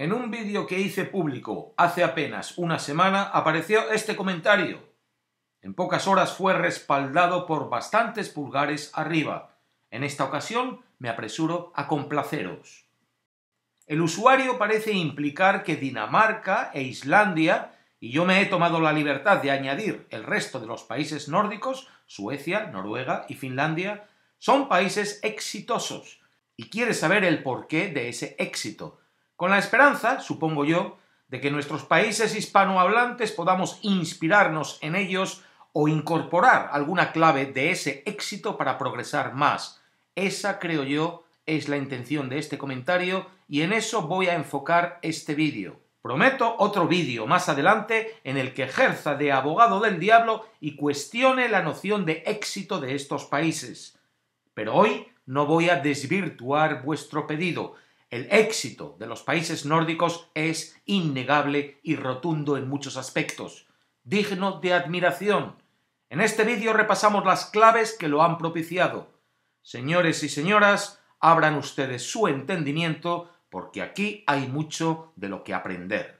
en un vídeo que hice público hace apenas una semana apareció este comentario. En pocas horas fue respaldado por bastantes pulgares arriba. En esta ocasión me apresuro a complaceros. El usuario parece implicar que Dinamarca e Islandia, y yo me he tomado la libertad de añadir el resto de los países nórdicos, Suecia, Noruega y Finlandia, son países exitosos, y quiere saber el porqué de ese éxito, con la esperanza, supongo yo, de que nuestros países hispanohablantes podamos inspirarnos en ellos o incorporar alguna clave de ese éxito para progresar más. Esa, creo yo, es la intención de este comentario y en eso voy a enfocar este vídeo. Prometo otro vídeo más adelante en el que ejerza de abogado del diablo y cuestione la noción de éxito de estos países. Pero hoy no voy a desvirtuar vuestro pedido, el éxito de los países nórdicos es innegable y rotundo en muchos aspectos, digno de admiración. En este vídeo repasamos las claves que lo han propiciado. Señores y señoras, abran ustedes su entendimiento porque aquí hay mucho de lo que aprender.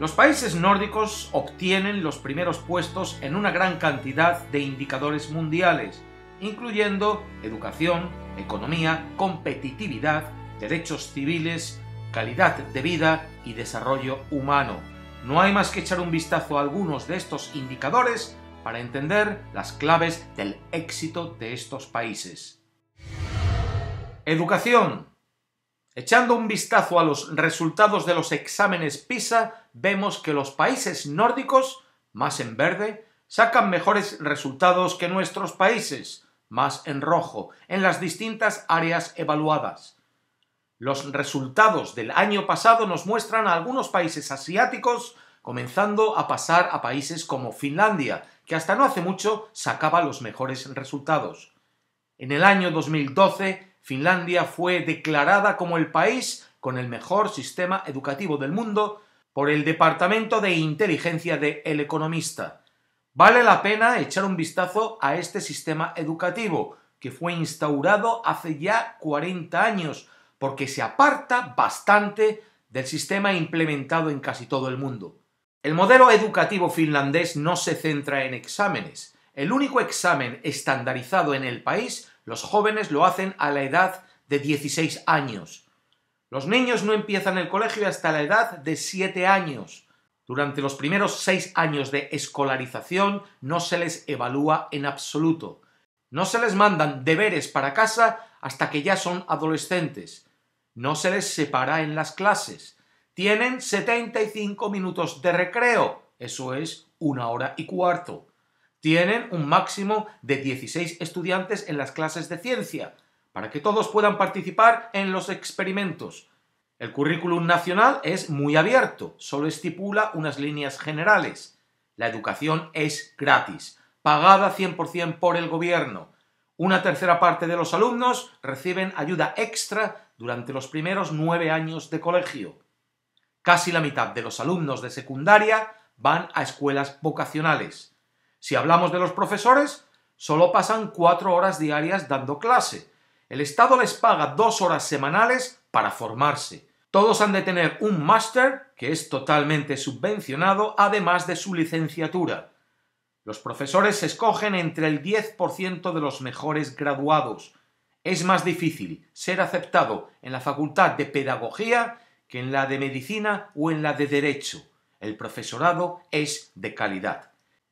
Los países nórdicos obtienen los primeros puestos en una gran cantidad de indicadores mundiales, incluyendo educación, economía, competitividad, derechos civiles, calidad de vida y desarrollo humano. No hay más que echar un vistazo a algunos de estos indicadores para entender las claves del éxito de estos países. Educación. Echando un vistazo a los resultados de los exámenes PISA, vemos que los países nórdicos, más en verde, sacan mejores resultados que nuestros países, más en rojo, en las distintas áreas evaluadas. Los resultados del año pasado nos muestran a algunos países asiáticos comenzando a pasar a países como Finlandia, que hasta no hace mucho sacaba los mejores resultados. En el año 2012, Finlandia fue declarada como el país con el mejor sistema educativo del mundo por el Departamento de Inteligencia de El Economista. Vale la pena echar un vistazo a este sistema educativo, que fue instaurado hace ya 40 años, porque se aparta bastante del sistema implementado en casi todo el mundo. El modelo educativo finlandés no se centra en exámenes. El único examen estandarizado en el país, los jóvenes lo hacen a la edad de 16 años. Los niños no empiezan el colegio hasta la edad de 7 años. Durante los primeros 6 años de escolarización no se les evalúa en absoluto. No se les mandan deberes para casa hasta que ya son adolescentes. No se les separa en las clases. Tienen 75 minutos de recreo, eso es una hora y cuarto. Tienen un máximo de 16 estudiantes en las clases de ciencia, para que todos puedan participar en los experimentos. El currículum nacional es muy abierto, solo estipula unas líneas generales. La educación es gratis, pagada 100% por el gobierno. Una tercera parte de los alumnos reciben ayuda extra durante los primeros nueve años de colegio. Casi la mitad de los alumnos de secundaria van a escuelas vocacionales. Si hablamos de los profesores, solo pasan cuatro horas diarias dando clase, el Estado les paga dos horas semanales para formarse. Todos han de tener un máster, que es totalmente subvencionado, además de su licenciatura. Los profesores se escogen entre el 10% de los mejores graduados. Es más difícil ser aceptado en la facultad de pedagogía que en la de medicina o en la de derecho. El profesorado es de calidad.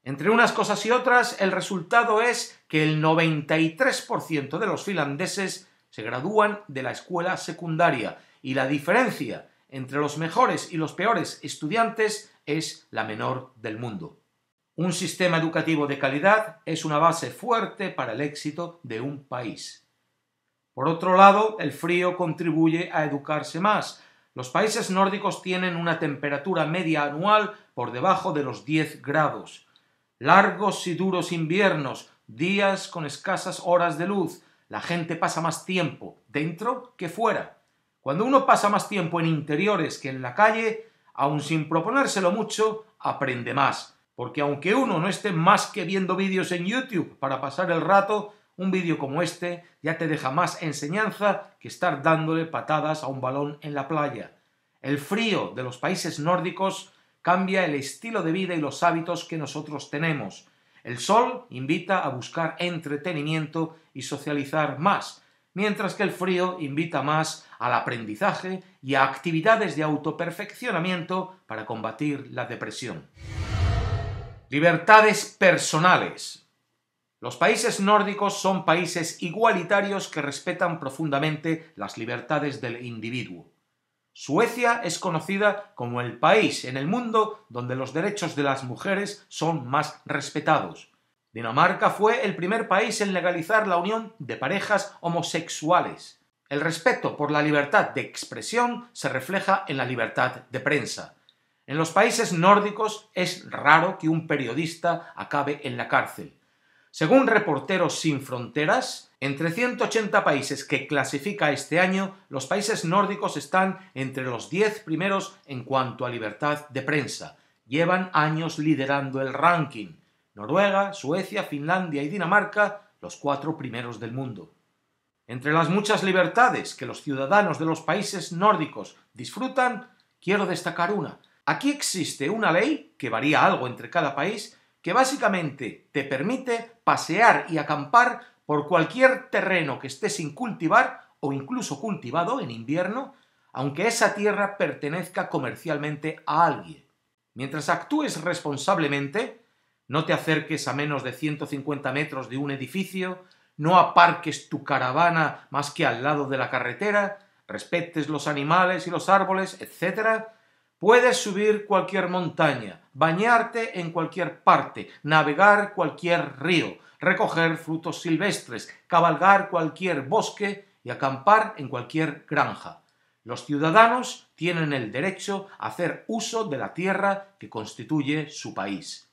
Entre unas cosas y otras, el resultado es que el 93% de los finlandeses se gradúan de la escuela secundaria y la diferencia entre los mejores y los peores estudiantes es la menor del mundo. Un sistema educativo de calidad es una base fuerte para el éxito de un país. Por otro lado, el frío contribuye a educarse más. Los países nórdicos tienen una temperatura media anual por debajo de los 10 grados. Largos y duros inviernos, días con escasas horas de luz, la gente pasa más tiempo dentro que fuera. Cuando uno pasa más tiempo en interiores que en la calle, aun sin proponérselo mucho, aprende más. Porque aunque uno no esté más que viendo vídeos en YouTube para pasar el rato, un vídeo como este ya te deja más enseñanza que estar dándole patadas a un balón en la playa. El frío de los países nórdicos cambia el estilo de vida y los hábitos que nosotros tenemos. El sol invita a buscar entretenimiento y socializar más, mientras que el frío invita más al aprendizaje y a actividades de autoperfeccionamiento para combatir la depresión. Libertades personales. Los países nórdicos son países igualitarios que respetan profundamente las libertades del individuo. Suecia es conocida como el país en el mundo donde los derechos de las mujeres son más respetados. Dinamarca fue el primer país en legalizar la unión de parejas homosexuales. El respeto por la libertad de expresión se refleja en la libertad de prensa. En los países nórdicos es raro que un periodista acabe en la cárcel. Según Reporteros Sin Fronteras, entre 180 países que clasifica este año, los países nórdicos están entre los 10 primeros en cuanto a libertad de prensa. Llevan años liderando el ranking. Noruega, Suecia, Finlandia y Dinamarca, los cuatro primeros del mundo. Entre las muchas libertades que los ciudadanos de los países nórdicos disfrutan, quiero destacar una. Aquí existe una ley, que varía algo entre cada país, que básicamente te permite pasear y acampar por cualquier terreno que esté sin cultivar o incluso cultivado en invierno, aunque esa tierra pertenezca comercialmente a alguien. Mientras actúes responsablemente, no te acerques a menos de 150 metros de un edificio, no aparques tu caravana más que al lado de la carretera, respetes los animales y los árboles, etc., puedes subir cualquier montaña, bañarte en cualquier parte, navegar cualquier río, recoger frutos silvestres, cabalgar cualquier bosque y acampar en cualquier granja. Los ciudadanos tienen el derecho a hacer uso de la tierra que constituye su país.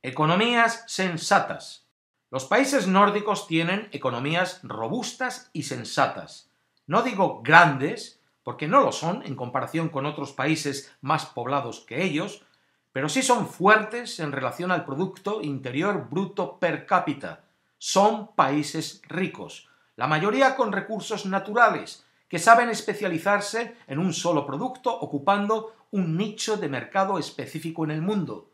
Economías sensatas. Los países nórdicos tienen economías robustas y sensatas. No digo grandes, porque no lo son en comparación con otros países más poblados que ellos, pero sí son fuertes en relación al Producto Interior Bruto per cápita. Son países ricos, la mayoría con recursos naturales, que saben especializarse en un solo producto ocupando un nicho de mercado específico en el mundo.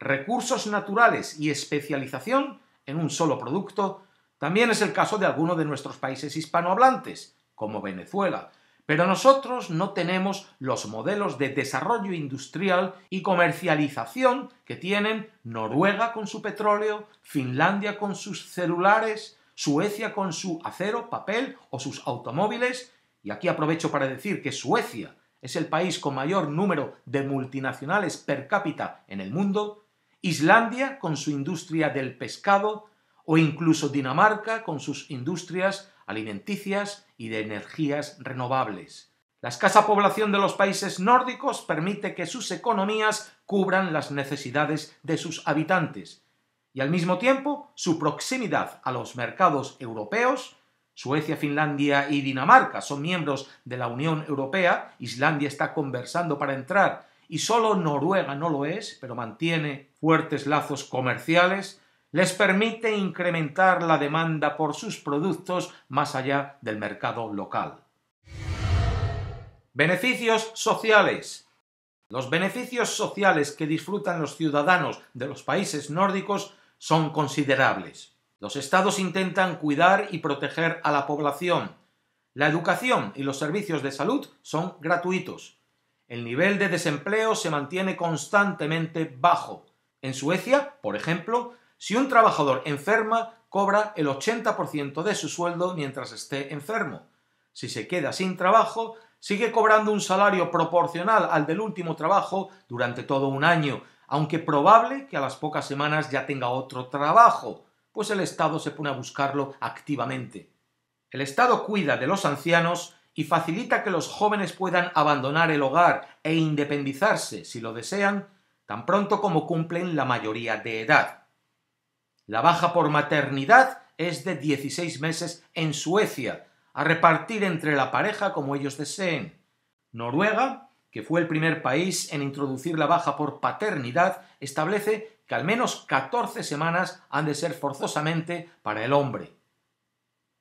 Recursos naturales y especialización en un solo producto también es el caso de algunos de nuestros países hispanohablantes, como Venezuela, pero nosotros no tenemos los modelos de desarrollo industrial y comercialización que tienen Noruega con su petróleo, Finlandia con sus celulares, Suecia con su acero, papel o sus automóviles. Y aquí aprovecho para decir que Suecia es el país con mayor número de multinacionales per cápita en el mundo, Islandia con su industria del pescado, o incluso Dinamarca con sus industrias alimenticias y de energías renovables. La escasa población de los países nórdicos permite que sus economías cubran las necesidades de sus habitantes y al mismo tiempo su proximidad a los mercados europeos Suecia, Finlandia y Dinamarca son miembros de la Unión Europea, Islandia está conversando para entrar y solo Noruega no lo es, pero mantiene fuertes lazos comerciales, les permite incrementar la demanda por sus productos más allá del mercado local. Beneficios sociales. Los beneficios sociales que disfrutan los ciudadanos de los países nórdicos son considerables. Los estados intentan cuidar y proteger a la población. La educación y los servicios de salud son gratuitos. El nivel de desempleo se mantiene constantemente bajo. En Suecia, por ejemplo, si un trabajador enferma, cobra el 80% de su sueldo mientras esté enfermo. Si se queda sin trabajo, sigue cobrando un salario proporcional al del último trabajo durante todo un año, aunque probable que a las pocas semanas ya tenga otro trabajo, pues el Estado se pone a buscarlo activamente. El Estado cuida de los ancianos y facilita que los jóvenes puedan abandonar el hogar e independizarse, si lo desean, tan pronto como cumplen la mayoría de edad. La baja por maternidad es de 16 meses en Suecia, a repartir entre la pareja como ellos deseen. Noruega, que fue el primer país en introducir la baja por paternidad, establece que al menos 14 semanas han de ser forzosamente para el hombre.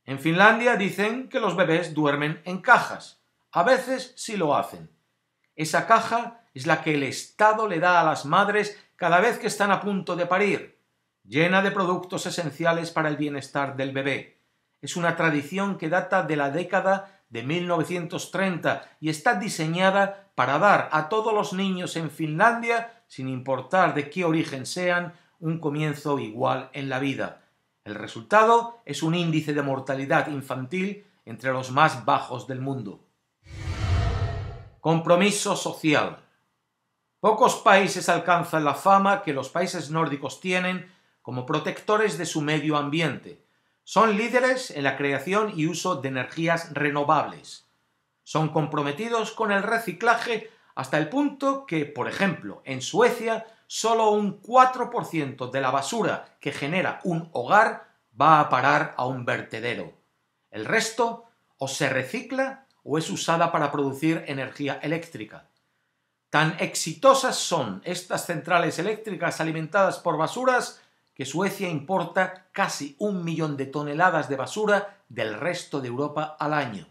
En Finlandia dicen que los bebés duermen en cajas. A veces sí lo hacen. Esa caja es la que el Estado le da a las madres cada vez que están a punto de parir llena de productos esenciales para el bienestar del bebé. Es una tradición que data de la década de 1930 y está diseñada para dar a todos los niños en Finlandia, sin importar de qué origen sean, un comienzo igual en la vida. El resultado es un índice de mortalidad infantil entre los más bajos del mundo. Compromiso social. Pocos países alcanzan la fama que los países nórdicos tienen como protectores de su medio ambiente. Son líderes en la creación y uso de energías renovables. Son comprometidos con el reciclaje hasta el punto que, por ejemplo, en Suecia, solo un 4% de la basura que genera un hogar va a parar a un vertedero. El resto o se recicla o es usada para producir energía eléctrica. Tan exitosas son estas centrales eléctricas alimentadas por basuras que Suecia importa casi un millón de toneladas de basura del resto de Europa al año.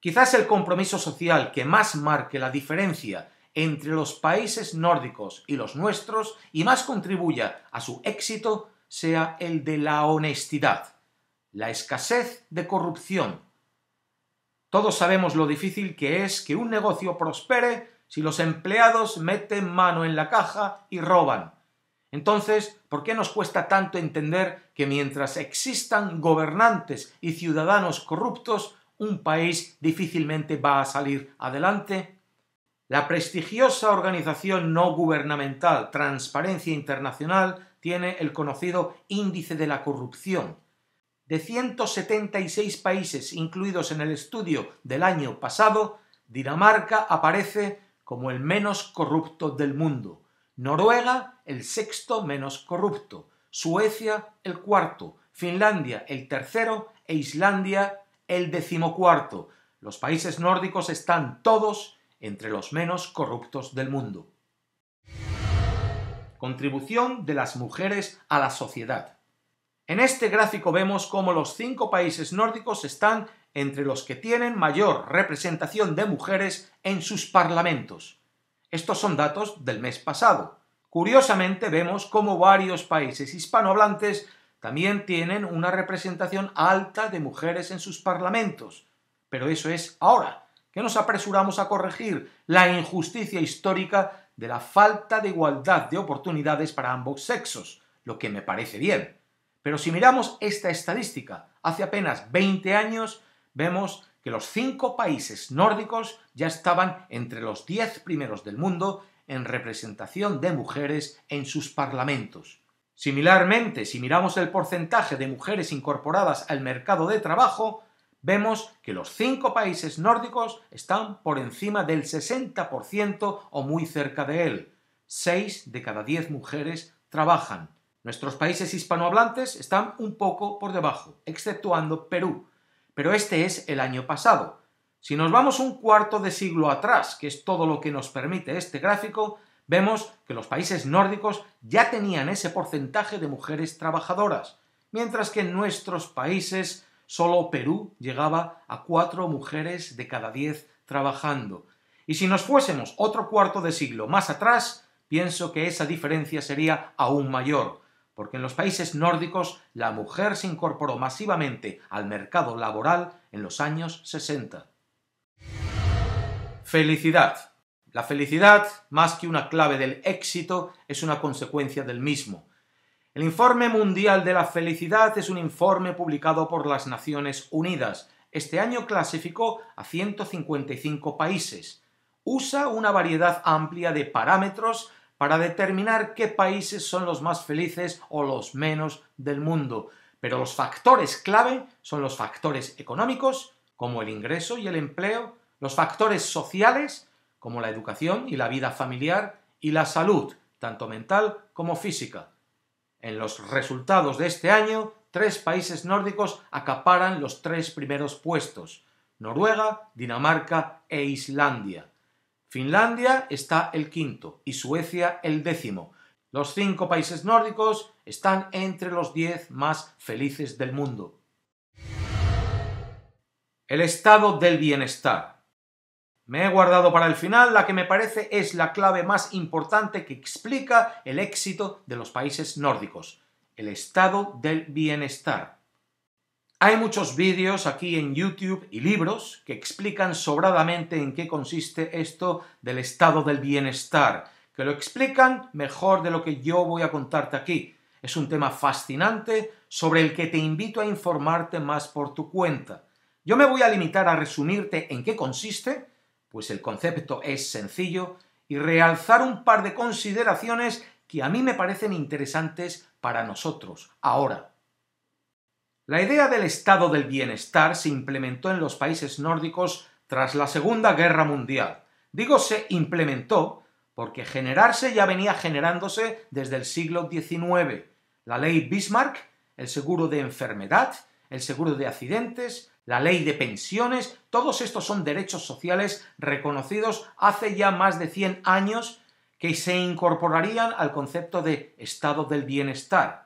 Quizás el compromiso social que más marque la diferencia entre los países nórdicos y los nuestros y más contribuya a su éxito sea el de la honestidad, la escasez de corrupción. Todos sabemos lo difícil que es que un negocio prospere si los empleados meten mano en la caja y roban entonces, ¿por qué nos cuesta tanto entender que mientras existan gobernantes y ciudadanos corruptos, un país difícilmente va a salir adelante? La prestigiosa organización no gubernamental Transparencia Internacional tiene el conocido índice de la corrupción. De 176 países incluidos en el estudio del año pasado, Dinamarca aparece como el menos corrupto del mundo. Noruega, el sexto menos corrupto, Suecia, el cuarto, Finlandia, el tercero e Islandia, el decimocuarto. Los países nórdicos están todos entre los menos corruptos del mundo. Contribución de las mujeres a la sociedad. En este gráfico vemos cómo los cinco países nórdicos están entre los que tienen mayor representación de mujeres en sus parlamentos. Estos son datos del mes pasado. Curiosamente vemos cómo varios países hispanohablantes también tienen una representación alta de mujeres en sus parlamentos. Pero eso es ahora, que nos apresuramos a corregir la injusticia histórica de la falta de igualdad de oportunidades para ambos sexos, lo que me parece bien. Pero si miramos esta estadística, hace apenas 20 años vemos que los cinco países nórdicos ya estaban entre los diez primeros del mundo en representación de mujeres en sus parlamentos. Similarmente, si miramos el porcentaje de mujeres incorporadas al mercado de trabajo, vemos que los cinco países nórdicos están por encima del 60% o muy cerca de él. Seis de cada diez mujeres trabajan. Nuestros países hispanohablantes están un poco por debajo, exceptuando Perú, pero este es el año pasado. Si nos vamos un cuarto de siglo atrás, que es todo lo que nos permite este gráfico, vemos que los países nórdicos ya tenían ese porcentaje de mujeres trabajadoras, mientras que en nuestros países solo Perú llegaba a cuatro mujeres de cada diez trabajando. Y si nos fuésemos otro cuarto de siglo más atrás, pienso que esa diferencia sería aún mayor porque en los países nórdicos la mujer se incorporó masivamente al mercado laboral en los años 60. Felicidad. La felicidad, más que una clave del éxito, es una consecuencia del mismo. El Informe Mundial de la Felicidad es un informe publicado por las Naciones Unidas. Este año clasificó a 155 países. Usa una variedad amplia de parámetros para determinar qué países son los más felices o los menos del mundo. Pero los factores clave son los factores económicos, como el ingreso y el empleo, los factores sociales, como la educación y la vida familiar, y la salud, tanto mental como física. En los resultados de este año, tres países nórdicos acaparan los tres primeros puestos, Noruega, Dinamarca e Islandia. Finlandia está el quinto y Suecia el décimo. Los cinco países nórdicos están entre los diez más felices del mundo. El estado del bienestar. Me he guardado para el final la que me parece es la clave más importante que explica el éxito de los países nórdicos, el estado del bienestar. Hay muchos vídeos aquí en YouTube y libros que explican sobradamente en qué consiste esto del estado del bienestar, que lo explican mejor de lo que yo voy a contarte aquí. Es un tema fascinante sobre el que te invito a informarte más por tu cuenta. Yo me voy a limitar a resumirte en qué consiste, pues el concepto es sencillo, y realzar un par de consideraciones que a mí me parecen interesantes para nosotros ahora. La idea del estado del bienestar se implementó en los países nórdicos tras la Segunda Guerra Mundial. Digo se implementó porque generarse ya venía generándose desde el siglo XIX. La ley Bismarck, el seguro de enfermedad, el seguro de accidentes, la ley de pensiones, todos estos son derechos sociales reconocidos hace ya más de 100 años que se incorporarían al concepto de estado del bienestar.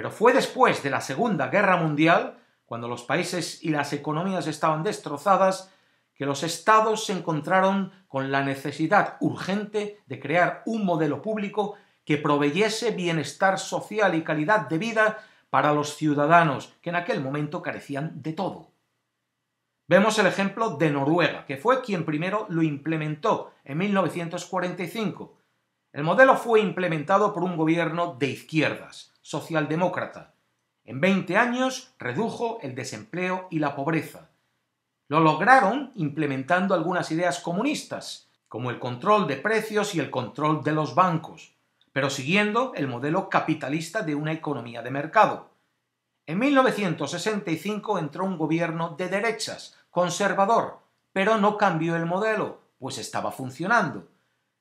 Pero fue después de la Segunda Guerra Mundial, cuando los países y las economías estaban destrozadas, que los estados se encontraron con la necesidad urgente de crear un modelo público que proveyese bienestar social y calidad de vida para los ciudadanos, que en aquel momento carecían de todo. Vemos el ejemplo de Noruega, que fue quien primero lo implementó en 1945. El modelo fue implementado por un gobierno de izquierdas, socialdemócrata. En 20 años redujo el desempleo y la pobreza. Lo lograron implementando algunas ideas comunistas, como el control de precios y el control de los bancos, pero siguiendo el modelo capitalista de una economía de mercado. En 1965 entró un gobierno de derechas, conservador, pero no cambió el modelo, pues estaba funcionando.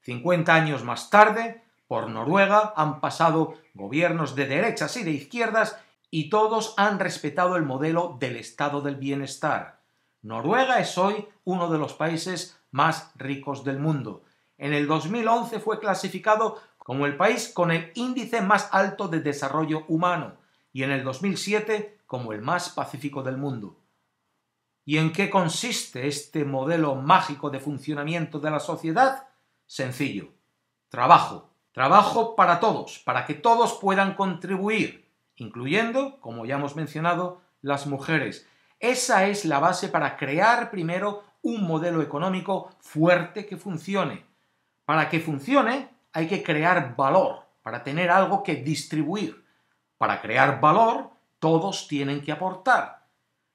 50 años más tarde, por Noruega han pasado gobiernos de derechas y de izquierdas y todos han respetado el modelo del estado del bienestar. Noruega es hoy uno de los países más ricos del mundo. En el 2011 fue clasificado como el país con el índice más alto de desarrollo humano y en el 2007 como el más pacífico del mundo. ¿Y en qué consiste este modelo mágico de funcionamiento de la sociedad? Sencillo. Trabajo Trabajo para todos, para que todos puedan contribuir, incluyendo, como ya hemos mencionado, las mujeres. Esa es la base para crear primero un modelo económico fuerte que funcione. Para que funcione hay que crear valor, para tener algo que distribuir. Para crear valor todos tienen que aportar.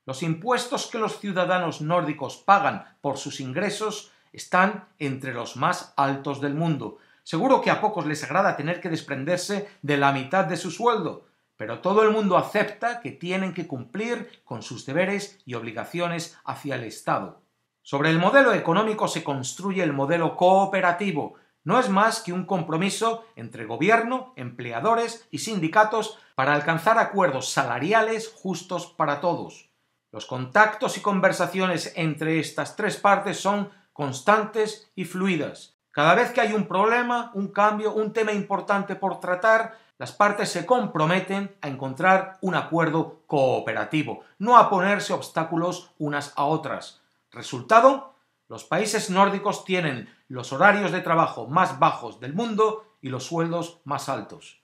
Los impuestos que los ciudadanos nórdicos pagan por sus ingresos están entre los más altos del mundo. Seguro que a pocos les agrada tener que desprenderse de la mitad de su sueldo, pero todo el mundo acepta que tienen que cumplir con sus deberes y obligaciones hacia el Estado. Sobre el modelo económico se construye el modelo cooperativo, no es más que un compromiso entre gobierno, empleadores y sindicatos para alcanzar acuerdos salariales justos para todos. Los contactos y conversaciones entre estas tres partes son constantes y fluidas. Cada vez que hay un problema, un cambio, un tema importante por tratar, las partes se comprometen a encontrar un acuerdo cooperativo, no a ponerse obstáculos unas a otras. Resultado, los países nórdicos tienen los horarios de trabajo más bajos del mundo y los sueldos más altos.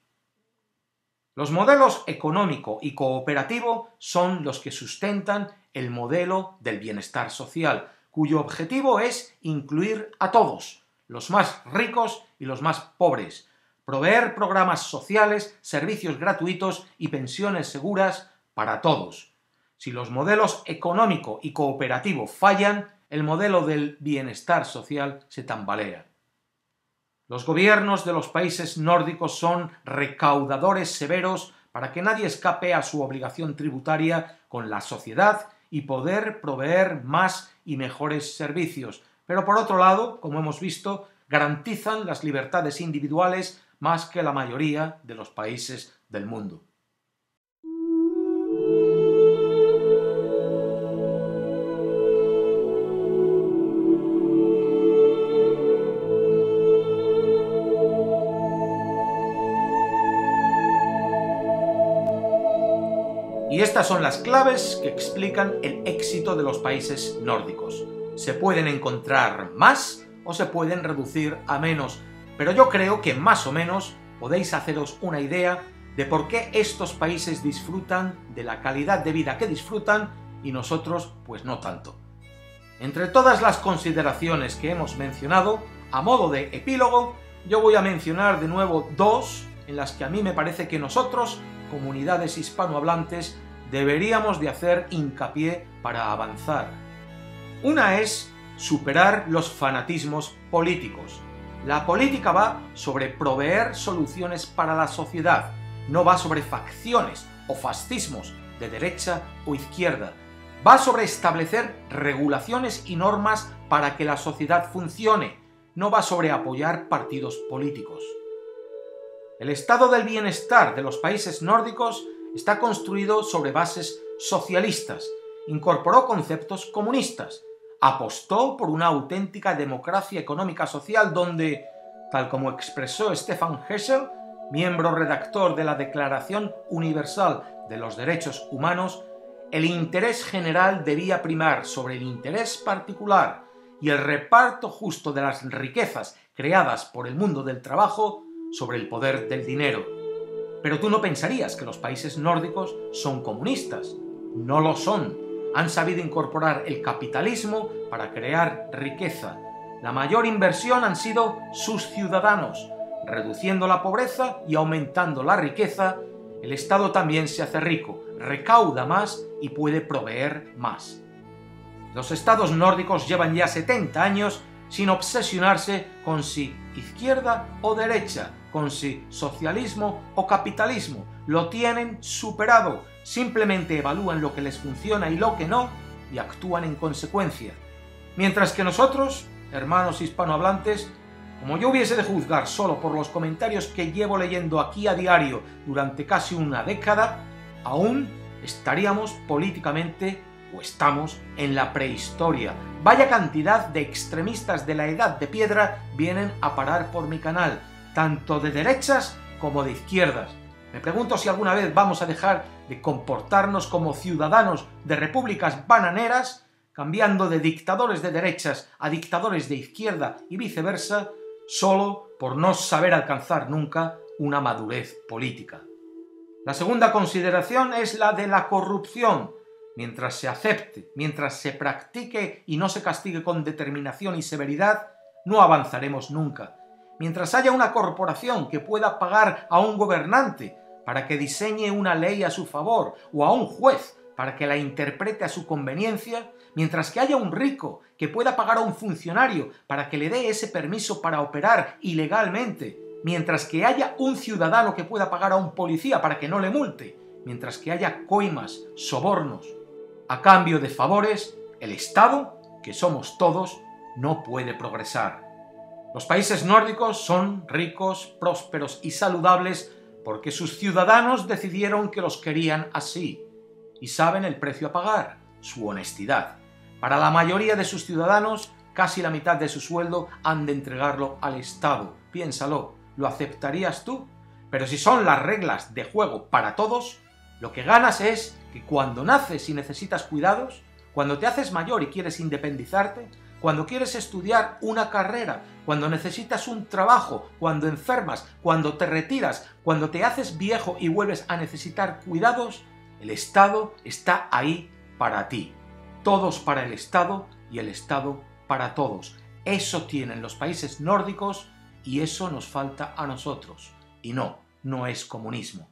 Los modelos económico y cooperativo son los que sustentan el modelo del bienestar social, cuyo objetivo es incluir a todos, los más ricos y los más pobres, proveer programas sociales, servicios gratuitos y pensiones seguras para todos. Si los modelos económico y cooperativo fallan, el modelo del bienestar social se tambalea. Los gobiernos de los países nórdicos son recaudadores severos para que nadie escape a su obligación tributaria con la sociedad y poder proveer más y mejores servicios, pero por otro lado, como hemos visto, garantizan las libertades individuales más que la mayoría de los países del mundo. Y estas son las claves que explican el éxito de los países nórdicos se pueden encontrar más o se pueden reducir a menos, pero yo creo que más o menos podéis haceros una idea de por qué estos países disfrutan de la calidad de vida que disfrutan y nosotros pues no tanto. Entre todas las consideraciones que hemos mencionado, a modo de epílogo, yo voy a mencionar de nuevo dos en las que a mí me parece que nosotros, comunidades hispanohablantes, deberíamos de hacer hincapié para avanzar una es superar los fanatismos políticos. La política va sobre proveer soluciones para la sociedad, no va sobre facciones o fascismos de derecha o izquierda. Va sobre establecer regulaciones y normas para que la sociedad funcione, no va sobre apoyar partidos políticos. El estado del bienestar de los países nórdicos está construido sobre bases socialistas. Incorporó conceptos comunistas, apostó por una auténtica democracia económica social donde, tal como expresó Stefan Hessel, miembro redactor de la Declaración Universal de los Derechos Humanos, el interés general debía primar sobre el interés particular y el reparto justo de las riquezas creadas por el mundo del trabajo sobre el poder del dinero. Pero tú no pensarías que los países nórdicos son comunistas. No lo son han sabido incorporar el capitalismo para crear riqueza. La mayor inversión han sido sus ciudadanos. Reduciendo la pobreza y aumentando la riqueza, el Estado también se hace rico, recauda más y puede proveer más. Los estados nórdicos llevan ya 70 años sin obsesionarse con si izquierda o derecha, con si socialismo o capitalismo. Lo tienen superado, simplemente evalúan lo que les funciona y lo que no y actúan en consecuencia. Mientras que nosotros, hermanos hispanohablantes, como yo hubiese de juzgar solo por los comentarios que llevo leyendo aquí a diario durante casi una década, aún estaríamos políticamente o estamos en la prehistoria. Vaya cantidad de extremistas de la edad de piedra vienen a parar por mi canal, tanto de derechas como de izquierdas. Me pregunto si alguna vez vamos a dejar de comportarnos como ciudadanos de repúblicas bananeras, cambiando de dictadores de derechas a dictadores de izquierda y viceversa, solo por no saber alcanzar nunca una madurez política. La segunda consideración es la de la corrupción. Mientras se acepte, mientras se practique y no se castigue con determinación y severidad, no avanzaremos nunca. Mientras haya una corporación que pueda pagar a un gobernante para que diseñe una ley a su favor o a un juez para que la interprete a su conveniencia, mientras que haya un rico que pueda pagar a un funcionario para que le dé ese permiso para operar ilegalmente, mientras que haya un ciudadano que pueda pagar a un policía para que no le multe, mientras que haya coimas, sobornos. A cambio de favores, el Estado, que somos todos, no puede progresar. Los países nórdicos son ricos, prósperos y saludables porque sus ciudadanos decidieron que los querían así, y saben el precio a pagar, su honestidad. Para la mayoría de sus ciudadanos, casi la mitad de su sueldo han de entregarlo al Estado. Piénsalo, ¿lo aceptarías tú? Pero si son las reglas de juego para todos, lo que ganas es que cuando naces y necesitas cuidados, cuando te haces mayor y quieres independizarte, cuando quieres estudiar una carrera, cuando necesitas un trabajo, cuando enfermas, cuando te retiras, cuando te haces viejo y vuelves a necesitar cuidados, el Estado está ahí para ti. Todos para el Estado y el Estado para todos. Eso tienen los países nórdicos y eso nos falta a nosotros. Y no, no es comunismo.